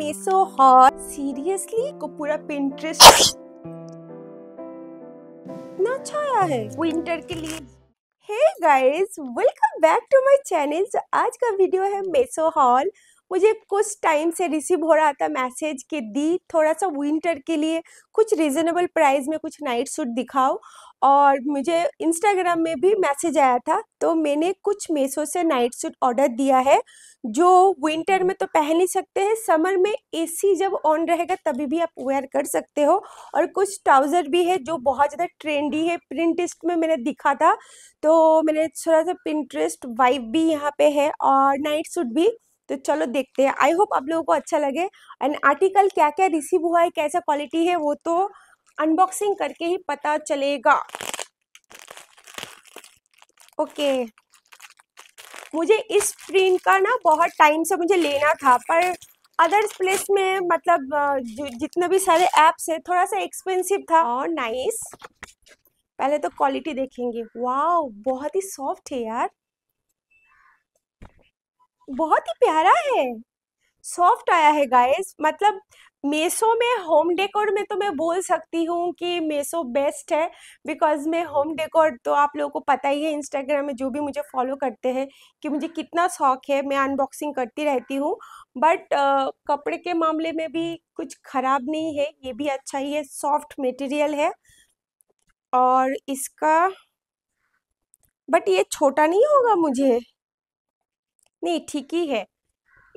me so hot seriously को पूरा Pinterest ना छाया है विंटर के लिए hey guys welcome back to my channel आज का वीडियो है मेसो हॉल मुझे कुछ टाइम से रिसीव हो रहा था मैसेज कि दी थोड़ा सा विंटर के लिए कुछ रिजनेबल प्राइस में कुछ नाइट सूट दिखाओ और मुझे इंस्टाग्राम में भी मैसेज आया था तो मैंने कुछ मेसो से नाइट सूट ऑर्डर दिया है जो विंटर में तो पहन ही सकते हैं समर में एसी जब ऑन रहेगा तभी भी आप वेयर कर सकते हो और कुछ ट्राउज़र भी है जो बहुत ज़्यादा ट्रेंडी है प्रिंटिस्ट में मैंने दिखा था तो मैंने थोड़ा सा प्रिंटरेस्ट वाइब भी यहाँ पे है और नाइट सूट भी तो चलो देखते हैं आई होप आप लोगों को अच्छा लगे एंड आर्टिकल क्या क्या रिसीव हुआ है कैसा क्वालिटी है वो तो अनबॉक्सिंग करके ही पता चलेगा ओके okay. मुझे इस प्रिंट का ना बहुत टाइम से मुझे लेना था पर अदर्स प्लेस में मतलब जितने भी सारे ऐप्स है थोड़ा सा एक्सपेंसिव था और oh, नाइस पहले तो क्वालिटी देखेंगे वाह बहुत ही सॉफ्ट है यार बहुत ही प्यारा है सॉफ्ट आया है गाइस मतलब मेसो में होम डेकोर में तो मैं बोल सकती हूँ कि मेसो बेस्ट है बिकॉज मैं होम डेकोर तो आप लोगों को पता ही है इंस्टाग्राम में जो भी मुझे फॉलो करते हैं कि मुझे कितना शौक है मैं अनबॉक्सिंग करती रहती हूँ बट uh, कपड़े के मामले में भी कुछ ख़राब नहीं है ये भी अच्छा ही है सॉफ्ट मटेरियल है और इसका बट ये छोटा नहीं होगा मुझे नहीं ठीक ही है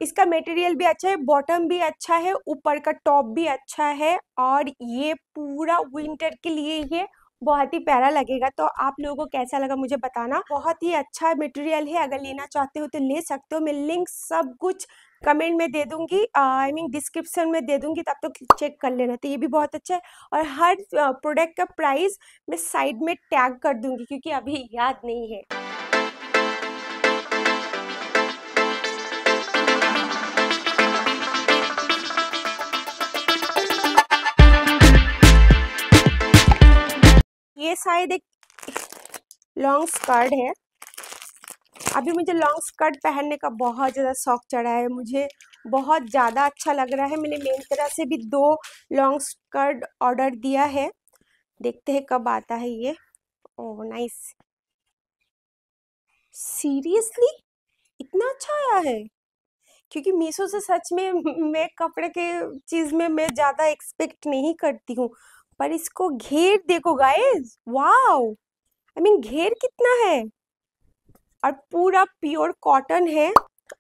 इसका मटेरियल भी अच्छा है बॉटम भी अच्छा है ऊपर का टॉप भी अच्छा है और ये पूरा विंटर के लिए ये बहुत ही प्यारा लगेगा तो आप लोगों को कैसा लगा मुझे बताना बहुत ही अच्छा मटेरियल है अगर लेना चाहते हो तो ले सकते हो मैं लिंक सब कुछ कमेंट में दे दूंगी आई मीन डिस्क्रिप्शन में दे दूंगी तब तक तो चेक कर लेना तो ये भी बहुत अच्छा है और हर प्रोडक्ट का प्राइस मैं साइड में टैग कर दूंगी क्योंकि अभी याद नहीं है ये शायद एक लॉन्ग स्कर्ट है अभी मुझे लॉन्ग स्कर्ट पहनने का बहुत ज़्यादा शौक चढ़ा है मुझे बहुत ज़्यादा अच्छा लग रहा है मैंने मिंत्रा से भी दो लॉन्ग स्कर्ट ऑर्डर दिया है देखते हैं कब आता है ये ओ नाइस सीरियसली इतना अच्छा आया है क्योंकि मीशो से सच में मैं कपड़े के चीज़ में मैं ज़्यादा एक्सपेक्ट नहीं करती हूँ पर इसको घेर देखो गाइस वाओ आई मीन घेर कितना है और पूरा प्योर कॉटन है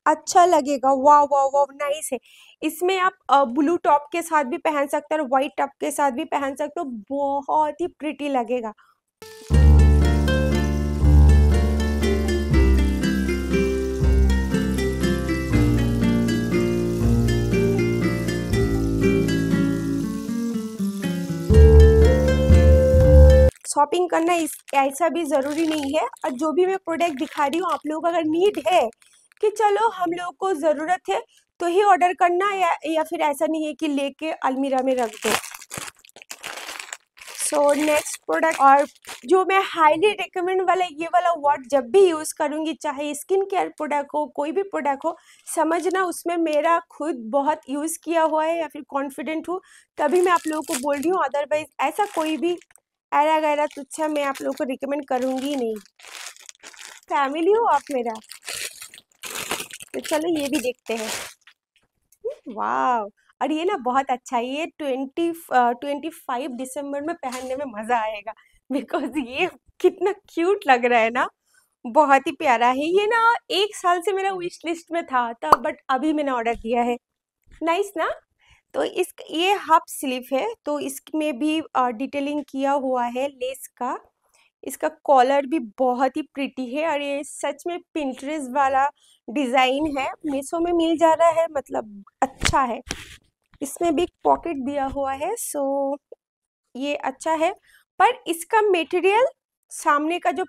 अच्छा लगेगा वाह वाह वाह नाइस है इसमें आप ब्लू टॉप के साथ भी पहन सकते हो और वाइट टॉप के साथ भी पहन सकते हो बहुत ही प्रिटी लगेगा शॉपिंग करना इस ऐसा भी ज़रूरी नहीं है और जो भी मैं प्रोडक्ट दिखा रही हूँ आप लोगों का अगर नीड है कि चलो हम लोग को ज़रूरत है तो ही ऑर्डर करना या या फिर ऐसा नहीं है कि लेके अलमीरा में रख दो सो नेक्स्ट प्रोडक्ट और जो मैं हाईली रिकमेंड वाला ये वाला वर्ड जब भी यूज़ करूँगी चाहे स्किन केयर प्रोडक्ट हो कोई भी प्रोडक्ट हो समझना उसमें मेरा खुद बहुत यूज़ किया हुआ है या फिर कॉन्फिडेंट हूँ तभी मैं आप लोगों को बोल रही हूँ अदरवाइज ऐसा कोई भी ऐरा गैरा तुच्छा मैं आप लोगों को रिकमेंड करूंगी नहीं फैमिली हो आप मेरा तो चलो ये भी देखते हैं वाह और ये ना बहुत अच्छा है ये ट्वेंटी ट्वेंटी फाइव दिसंबर में पहनने में मज़ा आएगा बिकॉज ये कितना क्यूट लग रहा है ना बहुत ही प्यारा है ये ना एक साल से मेरा विश लिस्ट में था तब बट अभी मैंने ऑर्डर दिया है नाइस ना तो इस ये हाफ स्लीव है तो इसमें भी डिटेलिंग किया हुआ है लेस का इसका कॉलर भी बहुत ही प्रिटी है और ये सच में पिंट्रेस वाला डिज़ाइन है मीशो में मिल जा रहा है मतलब अच्छा है इसमें भी पॉकेट दिया हुआ है सो ये अच्छा है पर इसका मटेरियल सामने का जो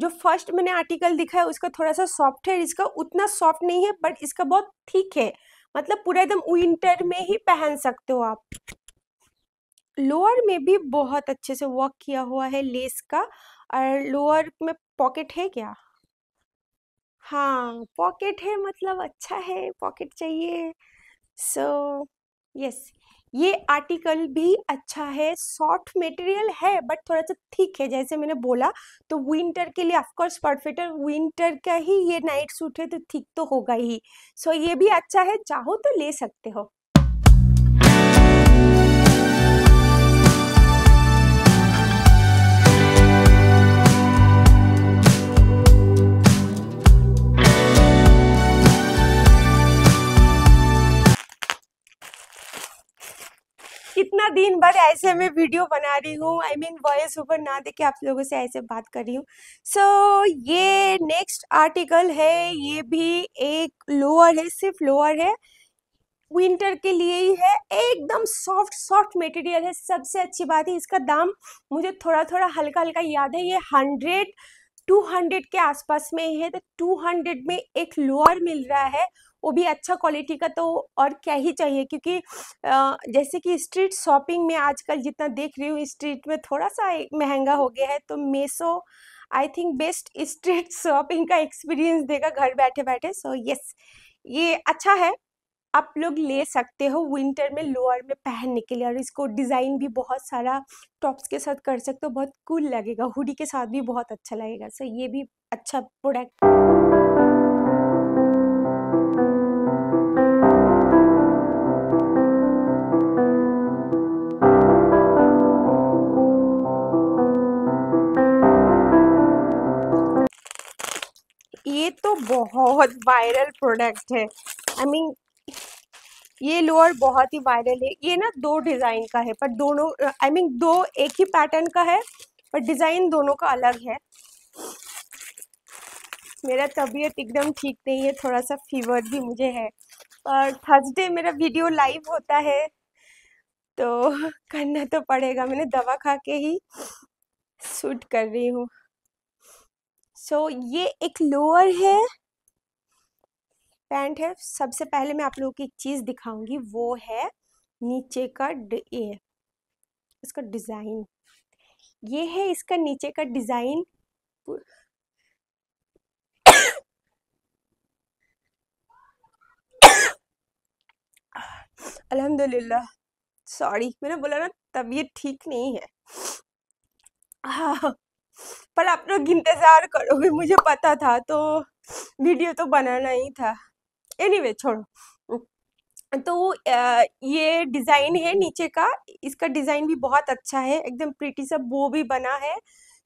जो फर्स्ट मैंने आर्टिकल दिखा है उसका थोड़ा सा सॉफ्ट है इसका उतना सॉफ्ट नहीं है बट इसका बहुत ठीक है मतलब पूरा एकदम विंटर में ही पहन सकते हो आप लोअर में भी बहुत अच्छे से वर्क किया हुआ है लेस का और लोअर में पॉकेट है क्या हाँ पॉकेट है मतलब अच्छा है पॉकेट चाहिए सो so, यस yes. ये आर्टिकल भी अच्छा है सॉफ्ट मटेरियल है बट थोड़ा सा थिक है जैसे मैंने बोला तो विंटर के लिए ऑफकोर्स परफेक्ट है विंटर का ही ये नाइट सूट है तो थिक तो होगा ही सो so ये भी अच्छा है चाहो तो ले सकते हो दिन भर ऐसे में हम्म। वीडियो बना रही हूँ आई मीन वॉइस ओवर ना देखे आप लोगों से ऐसे बात कर रही हूँ सो so, ये नेक्स्ट आर्टिकल है ये भी एक लोअर है सिर्फ लोअर है विंटर के लिए ही है एकदम सॉफ्ट सॉफ्ट मटेरियल है सबसे अच्छी बात है इसका दाम मुझे थोड़ा थोड़ा हल्का हल्का याद है ये हंड्रेड टू हंड्रेड के आसपास में ही है तो टू हंड्रेड में एक लोअर मिल रहा है वो भी अच्छा क्वालिटी का तो और क्या ही चाहिए क्योंकि जैसे कि स्ट्रीट शॉपिंग में आजकल जितना देख रही हूँ स्ट्रीट में थोड़ा सा महंगा हो गया है तो Meesho I think best street shopping का एक्सपीरियंस देगा घर बैठे बैठे सो so, यस yes, ये अच्छा है आप लोग ले सकते हो विंटर में लोअर में पहनने के लिए और इसको डिज़ाइन भी बहुत सारा टॉप्स के साथ कर सकते हो बहुत कूल लगेगा हुडी के साथ भी बहुत अच्छा लगेगा सो so, ये भी अच्छा प्रोडक्ट ये तो बहुत वायरल प्रोडक्ट है आई I मीन mean, ये लोअर बहुत ही वायरल है ये ना दो डिज़ाइन का है पर दोनों आई I मीन mean, दो एक ही पैटर्न का है पर डिज़ाइन दोनों का अलग है मेरा तबीयत एकदम ठीक नहीं है थोड़ा सा फीवर भी मुझे है पर थर्सडे मेरा वीडियो लाइव होता है तो करना तो पड़ेगा मैंने दवा खा के ही शूट कर रही हूँ सो so, ये एक लोअर है पैंट है सबसे पहले मैं आप लोगों की एक चीज़ दिखाऊंगी वो है नीचे का ये इसका डिज़ाइन ये है इसका नीचे का डिज़ाइन अल्हम्दुलिल्लाह सॉरी मैंने बोला ना तबीयत ठीक नहीं है हाँ पर आप लोग इंतज़ार करोगे मुझे पता था तो वीडियो तो बनाना ही था एनीवे anyway, छोड़ो तो ये डिज़ाइन है नीचे का इसका डिज़ाइन भी बहुत अच्छा है एकदम प्रीटी सा बो भी बना है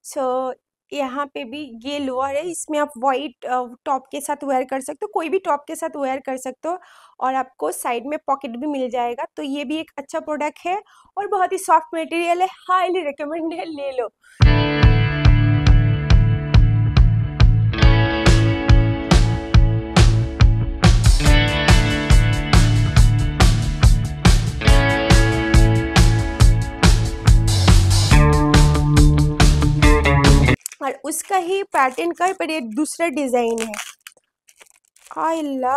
सो so, यहाँ पे भी ये लोअर है इसमें आप वाइट टॉप के साथ वेयर कर सकते हो कोई भी टॉप के साथ वेयर कर सकते हो और आपको साइड में पॉकेट भी मिल जाएगा तो ये भी एक अच्छा प्रोडक्ट है और बहुत ही सॉफ्ट मटेरियल है हाईली रिकमेंड है ले लो उसका ही पैटर्न का पर ये दूसरा डिज़ाइन है आई ला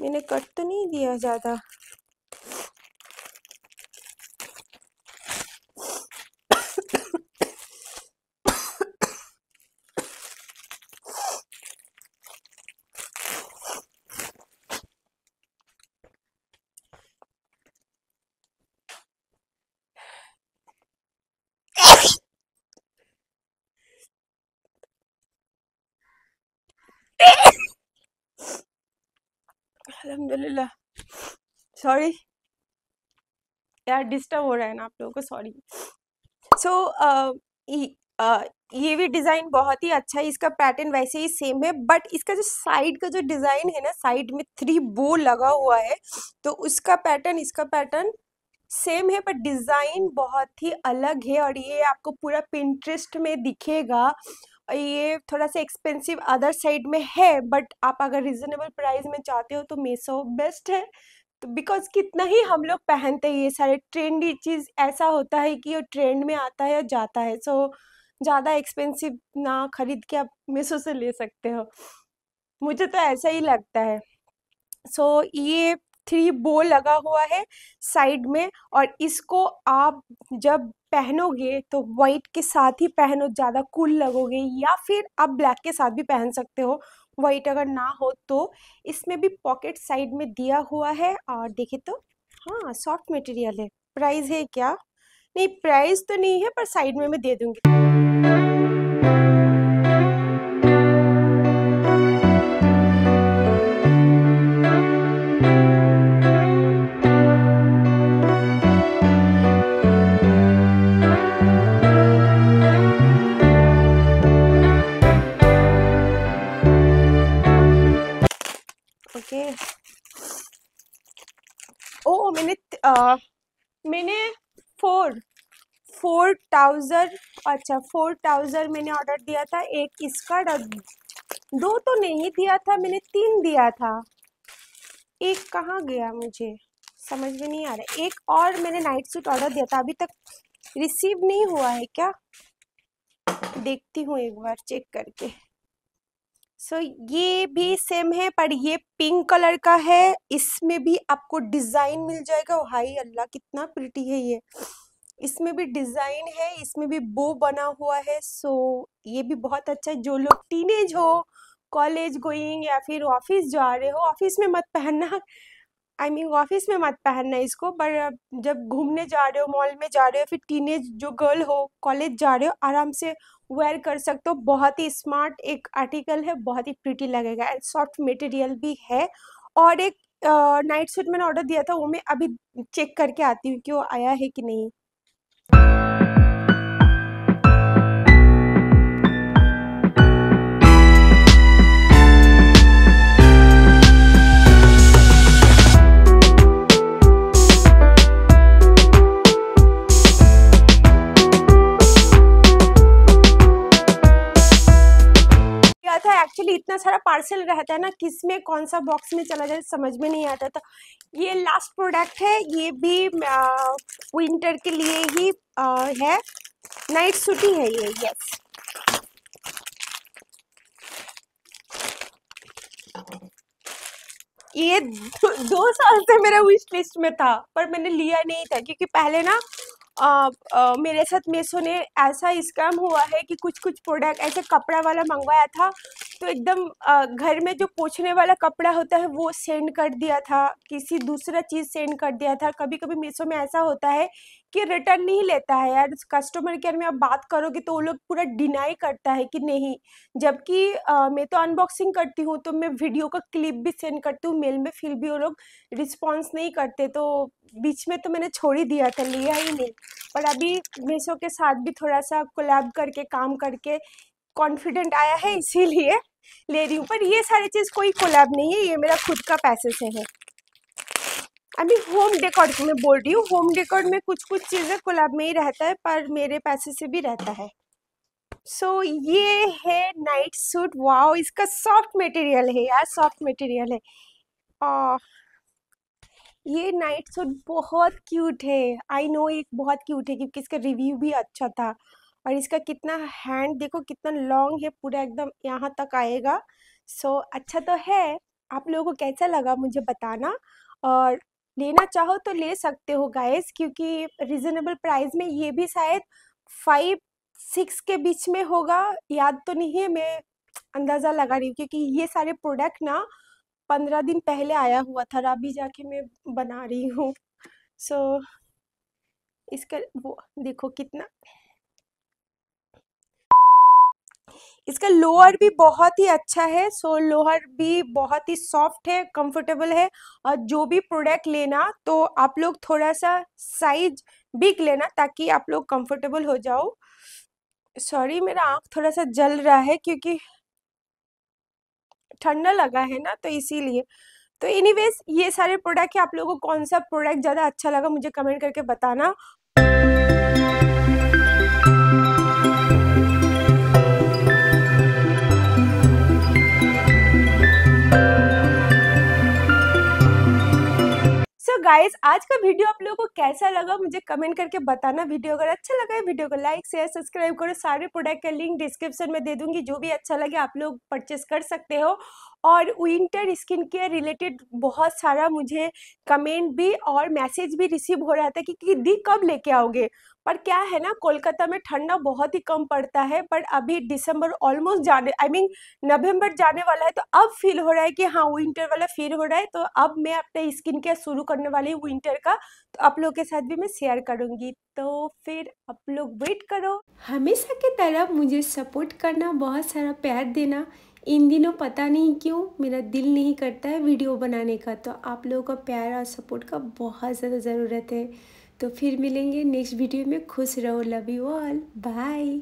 मैंने कट तो नहीं दिया ज़्यादा अल्हम्दुलिल्लाह सॉरी यार डिस्टर्ब हो रहा है ना आप लोगों को सॉरी सो uh, uh, ये भी डिज़ाइन बहुत ही अच्छा है इसका पैटर्न वैसे ही सेम है बट इसका जो साइड का जो डिज़ाइन है ना साइड में थ्री बो लगा हुआ है तो उसका पैटर्न इसका पैटर्न सेम है पर डिज़ाइन बहुत ही अलग है और ये आपको पूरा पिंट्रेस्ट में दिखेगा ये थोड़ा सा एक्सपेंसिव अदर साइड में है बट आप अगर रिजनेबल प्राइस में चाहते हो तो मीसो बेस्ट है तो बिकॉज कितना ही हम लोग पहनते हैं ये सारे ट्रेंडी चीज़ ऐसा होता है कि वो ट्रेंड में आता है और जाता है सो ज़्यादा एक्सपेंसिव ना ख़रीद के आप मीसो से ले सकते हो मुझे तो ऐसा ही लगता है सो so, ये थ्री बो लगा हुआ है साइड में और इसको आप जब पहनोगे तो वाइट के साथ ही पहनो ज़्यादा कूल लगोगे या फिर आप ब्लैक के साथ भी पहन सकते हो वाइट अगर ना हो तो इसमें भी पॉकेट साइड में दिया हुआ है और देखे तो हाँ सॉफ्ट मटेरियल है प्राइस है क्या नहीं प्राइस तो नहीं है पर साइड में मैं दे दूँगी फोर ट्राउज़र अच्छा फोर ट्राउज़र मैंने ऑर्डर दिया था एक स्कर्ट और दो तो नहीं दिया था मैंने तीन दिया था एक कहाँ गया मुझे समझ में नहीं आ रहा एक और मैंने नाइट सूट ऑर्डर दिया था अभी तक रिसीव नहीं हुआ है क्या देखती हूँ एक बार चेक करके सो so, ये भी सेम है पर ये पिंक कलर का है इसमें भी आपको डिज़ाइन मिल जाएगा हाई अल्लाह कितना प्रिटी है ये इसमें भी डिज़ाइन है इसमें भी बो बना हुआ है सो ये भी बहुत अच्छा है जो लोग टीनेज हो कॉलेज गोइंग या फिर ऑफिस जा रहे हो ऑफिस में मत पहनना आई मीन ऑफिस में मत पहनना इसको पर जब घूमने जा रहे हो मॉल में जा रहे हो फिर टीनेज जो गर्ल हो कॉलेज जा रहे हो आराम से वेयर कर सकते हो बहुत ही स्मार्ट एक आर्टिकल है बहुत ही प्रिटी लगेगा एंड सॉफ्ट मटेरियल भी है और एक नाइट सूट मैंने ऑर्डर दिया था वो मैं अभी चेक करके आती हूँ कि वो आया है कि नहीं इतना सारा पार्सल रहता है ना किस में कौन सा बॉक्स में चला जाए समझ में नहीं आता तो ये लास्ट प्रोडक्ट है ये भी आ, विंटर के लिए ही आ, है नाइट सूटी है ये यस ये दो, दो साल से मेरा विश लिस्ट में था पर मैंने लिया नहीं था क्योंकि पहले ना आ, आ, मेरे साथ मेसो ने ऐसा स्कैम हुआ है कि कुछ कुछ प्रोडक्ट ऐसे कपड़ा वाला मंगवाया था तो एकदम घर में जो पोछने वाला कपड़ा होता है वो सेंड कर दिया था किसी दूसरा चीज़ सेंड कर दिया था कभी कभी मीशो में ऐसा होता है कि रिटर्न नहीं लेता है यार कस्टमर केयर में आप बात करोगे तो वो लोग पूरा डिनाई करता है कि नहीं जबकि मैं तो अनबॉक्सिंग करती हूँ तो मैं वीडियो का क्लिप भी सेंड करती हूँ मेल में फिर भी वो लोग रिस्पॉन्स नहीं करते तो बीच में तो मैंने छोड़ ही दिया था लिया ही नहीं पर अभी मीशो के साथ भी थोड़ा सा कोलैब करके काम करके कॉन्फिडेंट आया है इसीलिए ले रही हूँ पर ये सारी चीज़ कोई कोलैब नहीं है ये मेरा खुद का पैसे से है अभी होम डेकोर में बोल रही हूँ होम डेकोर में कुछ कुछ चीज़ें कोलैब में ही रहता है पर मेरे पैसे से भी रहता है सो so, ये है नाइट सूट वाओ इसका सॉफ्ट मटेरियल है यार सॉफ्ट मटेरियल है आ, ये नाइट सूट बहुत क्यूट है आई नो एक बहुत क्यूट है क्योंकि इसका रिव्यू भी अच्छा था और इसका कितना हैंड देखो कितना लॉन्ग है पूरा एकदम यहाँ तक आएगा सो so, अच्छा तो है आप लोगों को कैसा लगा मुझे बताना और लेना चाहो तो ले सकते हो गाइस क्योंकि रिजनेबल प्राइस में ये भी शायद फाइव सिक्स के बीच में होगा याद तो नहीं है मैं अंदाज़ा लगा रही हूँ क्योंकि ये सारे प्रोडक्ट ना पंद्रह दिन पहले आया हुआ था अभी जाके मैं बना रही हूँ सो so, इसका वो देखो कितना इसका लोअर भी बहुत ही अच्छा है सो लोअर भी बहुत ही सॉफ्ट है कंफर्टेबल है और जो भी प्रोडक्ट लेना तो आप लोग थोड़ा सा साइज बिग लेना ताकि आप लोग कंफर्टेबल हो जाओ सॉरी मेरा आँख थोड़ा सा जल रहा है क्योंकि ठंडा लगा है ना तो इसीलिए तो एनीवेज ये सारे प्रोडक्ट है आप लोगों को कौन सा प्रोडक्ट ज़्यादा अच्छा लगा मुझे कमेंट करके बताना गाइस आज का वीडियो आप लोगों को कैसा लगा मुझे कमेंट करके बताना वीडियो अगर अच्छा लगा है वीडियो को लाइक शेयर सब्सक्राइब करो सारे प्रोडक्ट का लिंक डिस्क्रिप्शन में दे दूंगी जो भी अच्छा लगे आप लोग परचेस कर सकते हो और विंटर स्किन केयर रिलेटेड बहुत सारा मुझे कमेंट भी और मैसेज भी रिसीव हो रहा था कि, कि दी कब लेके आओगे पर क्या है ना कोलकाता में ठंडा बहुत ही कम पड़ता है पर अभी दिसंबर ऑलमोस्ट जाने आई I मीन mean, नवंबर जाने वाला है तो अब फील हो रहा है कि हाँ विंटर वाला फील हो रहा है तो अब मैं अपने स्किन केयर शुरू करने वाली हूँ विंटर का तो आप लोगों के साथ भी मैं शेयर करूँगी तो फिर आप लोग वेट करो हमेशा की तरह मुझे सपोर्ट करना बहुत सारा प्यार देना इन दिनों पता नहीं क्यों मेरा दिल नहीं करता है वीडियो बनाने का तो आप लोगों का प्यार और सपोर्ट का बहुत ज़्यादा ज़रूरत है तो फिर मिलेंगे नेक्स्ट वीडियो में खुश रहो लव यू ऑल बाय